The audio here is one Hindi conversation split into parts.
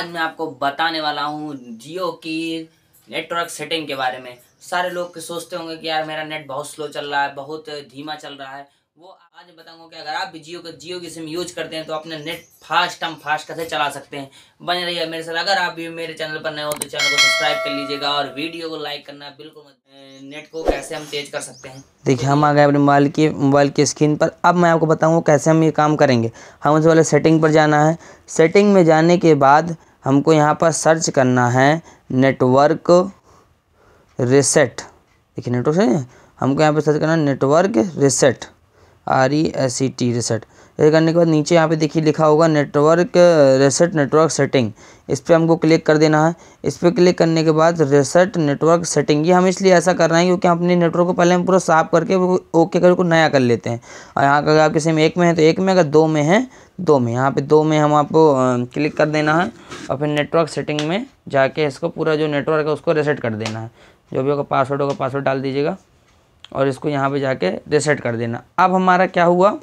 आज मैं आपको बताने वाला हूँ जियो की नेटवर्क सेटिंग के बारे में सारे लोग सोचते होंगे कि यार मेरा नेट बहुत स्लो चल रहा है बहुत धीमा चल रहा है वो आज बताऊंगा कि अगर आप भी जियो का जियो की सिम यूज करते हैं तो अपने नेट फास्ट हम फास्ट कैसे चला सकते हैं बने रहिए है मेरे साथ अगर आप भी मेरे चैनल पर नए हो तो चैनल को सब्सक्राइब कर लीजिएगा और वीडियो को लाइक करना बिल्कुल मत नेट को कैसे हम तेज कर सकते हैं देखिए हम आ गए अपने मोबाइल की मोबाइल की स्क्रीन पर अब मैं आपको बताऊँगा कैसे हम ये काम करेंगे हम उस वाले सेटिंग पर जाना है सेटिंग में जाने के बाद हमको यहाँ पर सर्च करना है नेटवर्क रिसेट देखिए नेटवर्क हमको यहाँ पर सर्च करना है network reset R E S C T reset ये करने के बाद नीचे यहाँ पे देखिए लिखा होगा नेटवर्क रेसेट नेटवर्क सेटिंग इस पर हमको क्लिक कर देना है इस पर क्लिक करने के बाद रेसेट नेटवर्क सेटिंग ये हम इसलिए ऐसा कर रहे हैं क्योंकि अपने नेटवर्क को पहले हम पूरा साफ करके ओके करके नया कर लेते हैं और यहाँ अगर आपके सिम एक में है तो एक में अगर दो में है दो में यहाँ पे दो में हम आपको क्लिक कर देना है और फिर नेटवर्क सेटिंग में जाके इसको पूरा जो नेटवर्क है उसको रेसेट कर देना है जो भी होगा पासवर्ड होगा पासवर्ड डाल दीजिएगा और इसको यहाँ पे जाके रिसेट कर देना अब हमारा क्या हुआ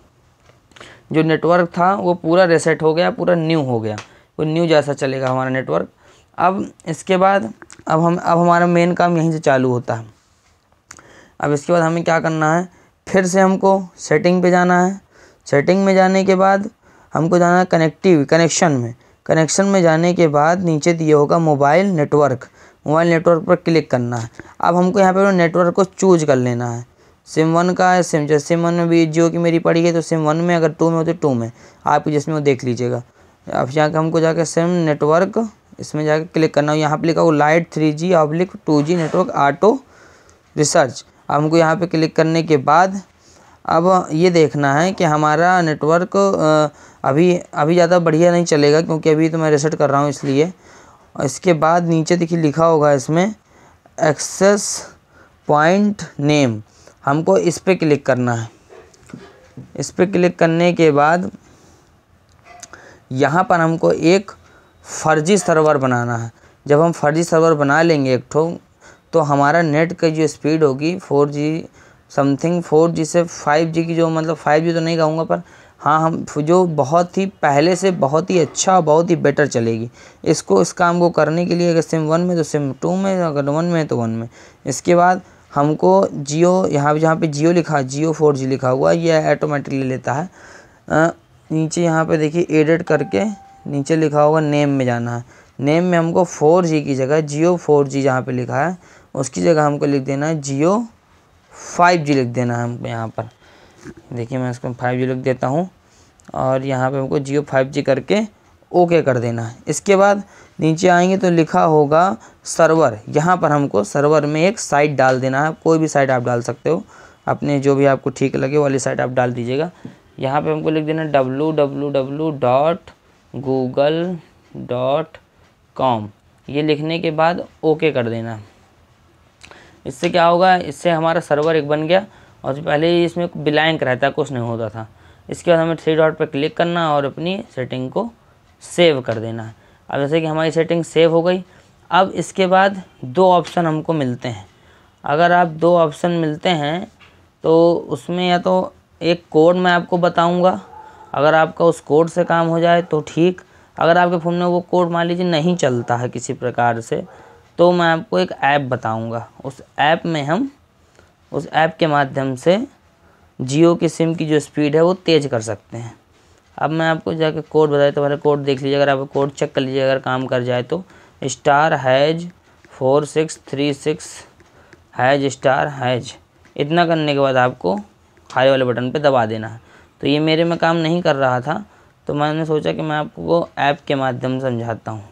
जो नेटवर्क था वो पूरा रेसेट हो गया पूरा न्यू हो गया वो न्यू जैसा चलेगा हमारा नेटवर्क अब इसके बाद अब हम अब हमारा मेन काम यहीं से चालू होता है अब इसके बाद हमें क्या करना है फिर से हमको सेटिंग पे जाना है सेटिंग में जाने के बाद हमको जाना है कनेक्टिव कनेक्शन में कनेक्शन में जाने के बाद नीचे दिए होगा मोबाइल नेटवर्क मोबाइल नेटवर्क पर क्लिक करना है अब हमको यहाँ पर नेटवर्क को चूज कर लेना है सिम वन का है सिम जैसे सिम वन में भी जियो की मेरी पड़ी है तो सिम वन में अगर टू में हो तो टू में आप जिसमें वो देख लीजिएगा अब यहाँ का हमको जाकर सिम नेटवर्क इसमें जाकर क्लिक करना हो यहाँ पर लिखा हो lite three G oblique two G network auto research अब हमको यहाँ पे क्लिक करने के बाद अब ये देखना है कि हमारा नेटवर्क अभी अभी ज़्यादा बढ़िया नहीं चलेगा क्योंकि अभी तो मैं रिसर्च कर रहा हूँ इसलिए इसके बाद नीचे देखिए लिखा होगा इसमें एक्सेस पॉइंट नेम हमको इस पर क्लिक करना है इस पर क्लिक करने के बाद यहाँ पर हमको एक फर्जी सर्वर बनाना है जब हम फर्जी सर्वर बना लेंगे एक ठो तो हमारा नेट की जो स्पीड होगी four G something four G से फाइव जी की जो मतलब फाइव जी तो नहीं कहूँगा पर हाँ हम जो बहुत ही पहले से बहुत ही अच्छा और बहुत ही बेटर चलेगी इसको इस काम को करने के लिए अगर सिम वन में तो सिम टू में अगर वन में तो वन में इसके बाद हमको जियो यहाँ पे जहाँ पे जियो लिखा जियो फोर जी लिखा हुआ ये ले लेता है आ, नीचे यहाँ पे देखिए एडिट करके नीचे लिखा होगा नेम में जाना है नेम में हमको फोर जी की जगह जियो फोर जी जहाँ पर लिखा है उसकी जगह हमको लिख देना है जियो फाइव जी लिख देना है हमको यहाँ पर देखिए मैं इसको फाइव जी लिख देता हूँ और यहाँ पे हमको जियो फाइव जी करके ओके कर देना है इसके बाद नीचे आएंगे तो लिखा होगा सर्वर यहाँ पर हमको सर्वर में एक साइट डाल देना है कोई भी साइट आप डाल सकते हो अपने जो भी आपको ठीक लगे वाली साइट आप डाल दीजिएगा यहाँ पे हमको लिख देना W W W dot Google dot com ये लिखने के बाद ओके कर देना इससे क्या होगा इससे हमारा सर्वर एक बन गया और पहले इसमें ब्लैंक रहता कुछ नहीं होता था इसके बाद हमें थ्री डॉट पर क्लिक करना और अपनी सेटिंग को सेव कर देना है अब जैसे कि हमारी सेटिंग सेव हो गई अब इसके बाद दो ऑप्शन हमको मिलते हैं अगर आप दो ऑप्शन मिलते हैं तो उसमें या तो एक कोड मैं आपको बताऊंगा अगर आपका उस कोड से काम हो जाए तो ठीक अगर आपके फ़ोन में वो कोड मान लीजिए नहीं चलता है किसी प्रकार से तो मैं आपको एक ऐप बताऊंगा उस ऐप में हम उस ऐप के माध्यम से जियो की सिम की जो स्पीड है वो तेज़ कर सकते हैं अब मैं आपको जाकर कोड बताया तो मेरा कोड देख लीजिए अगर आप कोड चेक कर लीजिए अगर काम कर जाए तो star hash four six three six hash star hash इतना करने के बाद आपको हाई वाले बटन पे दबा देना है तो ये मेरे में काम नहीं कर रहा था तो मैंने सोचा कि मैं आपको ऐप के माध्यम से समझाता हूँ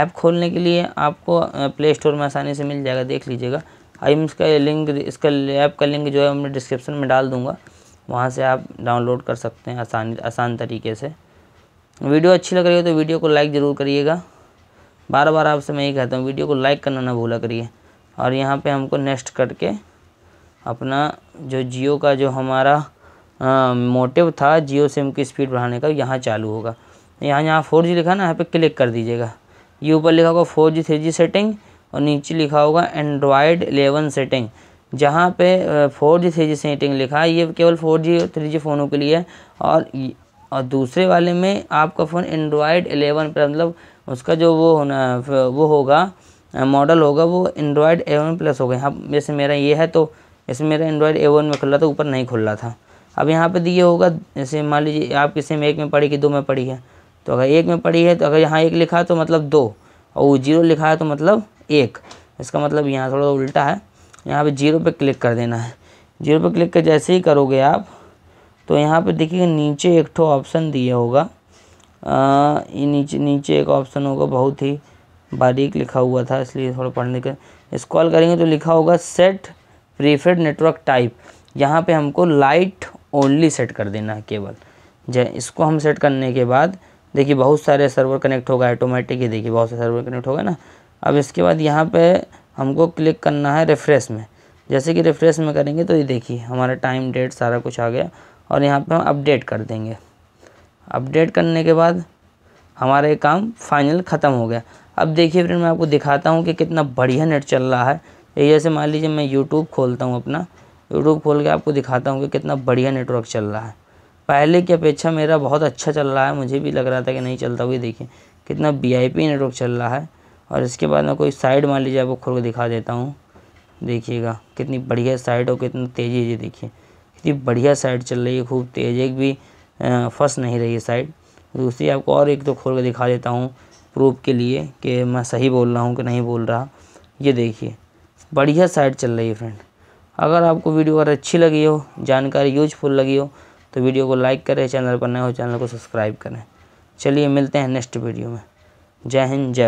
ऐप खोलने के लिए आपको प्ले स्टोर में आसानी से मिल जाएगा देख लीजिएगा आई इसका लिंक इसका ऐप का लिंक जो है मैं डिस्क्रिप्शन में डाल दूँगा वहाँ से आप डाउनलोड कर सकते हैं आसान आसान तरीके से वीडियो अच्छी लग रही हो तो वीडियो को लाइक ज़रूर करिएगा बार बार आपसे मैं ये कहता हूँ वीडियो को लाइक करना ना भूला करिए और यहाँ पे हमको नेक्स्ट करके अपना जो जियो का जो हमारा आ, मोटिव था जियो सिम की स्पीड बढ़ाने का यहाँ चालू होगा यहाँ यहाँ फोर जी लिखा ना यहाँ पर क्लिक कर दीजिएगा ये ऊपर लिखा होगा four G three G setting और नीचे लिखा होगा एंड्रॉयड एलेवन सेटिंग जहाँ पे four G three G setting लिखा है ये केवल फोर जी थ्री जी फ़ोनों के लिए है और और दूसरे वाले में आपका फ़ोन एंड्रॉयड एलेवन पर मतलब उसका जो वो होना वो होगा मॉडल होगा वो एंड्रॉयड एवन प्लस होगा यहाँ जैसे मेरा ये है तो जैसे मेरा एंड्रॉयड एवन में खुल रहा था ऊपर नहीं खुल रहा था अब यहाँ पर दिए होगा जैसे मान लीजिए आप किसी में एक में पड़ी कि दो में पड़ी है तो अगर एक में पड़ी है तो अगर यहाँ एक लिखा तो मतलब दो और जीरो लिखा है तो मतलब एक इसका मतलब यहाँ थोड़ा उल्टा है यहाँ पे जीरो पे क्लिक कर देना है जीरो पे क्लिक कर जैसे ही करोगे आप तो यहाँ पे देखिए नीचे एक ठो ऑप्शन दिया होगा ये नीचे नीचे एक ऑप्शन होगा बहुत ही बारीक लिखा हुआ था इसलिए थोड़ा पढ़ने का स्क्रॉल करेंगे तो लिखा होगा सेट प्रीफेड नेटवर्क टाइप यहाँ पर हमको लाइट ओनली सेट कर देना है केवल जय इसको हम सेट करने के बाद देखिए बहुत सारे सर्वर कनेक्ट होगा ऑटोमेटिक ही देखिए बहुत सारे सर्वर कनेक्ट होगा ना अब इसके बाद यहाँ पे हमको क्लिक करना है रिफ़्रेश में जैसे कि रिफ़्रेश में करेंगे तो ये देखिए हमारा टाइम डेट सारा कुछ आ गया और यहाँ पे हम अपडेट कर देंगे अपडेट करने के बाद हमारा ये काम फाइनल ख़त्म हो गया अब देखिए फिर मैं आपको दिखाता हूँ कि कितना बढ़िया नेट चल रहा है जैसे मान लीजिए मैं यूट्यूब खोलता हूँ अपना यूट्यूब खोल के आपको दिखाता हूँ कि कितना बढ़िया नेटवर्क चल रहा है पहले की अपेक्षा मेरा बहुत अच्छा चल रहा है मुझे भी लग रहा था कि नहीं चलता हुआ देखिए कितना वी नेटवर्क चल रहा है और इसके बाद मैं कोई साइड मान लीजिए आपको खोल के दिखा देता हूँ देखिएगा कितनी बढ़िया साइड और कितनी तेज़ी है देखिए कितनी बढ़िया साइड चल रही है खूब तेज़ एक भी फंस नहीं रही है साइड दूसरी आपको और एक तो खोल के दिखा देता हूँ प्रूफ के लिए कि मैं सही बोल रहा हूँ कि नहीं बोल रहा ये देखिए बढ़िया साइड चल रही है फ्रेंड अगर आपको वीडियो अगर अच्छी लगी हो जानकारी यूजफुल लगी हो तो वीडियो को लाइक करें चैनल पर नए हो चैनल को सब्सक्राइब करें चलिए मिलते हैं नेक्स्ट वीडियो में जय हिंद जय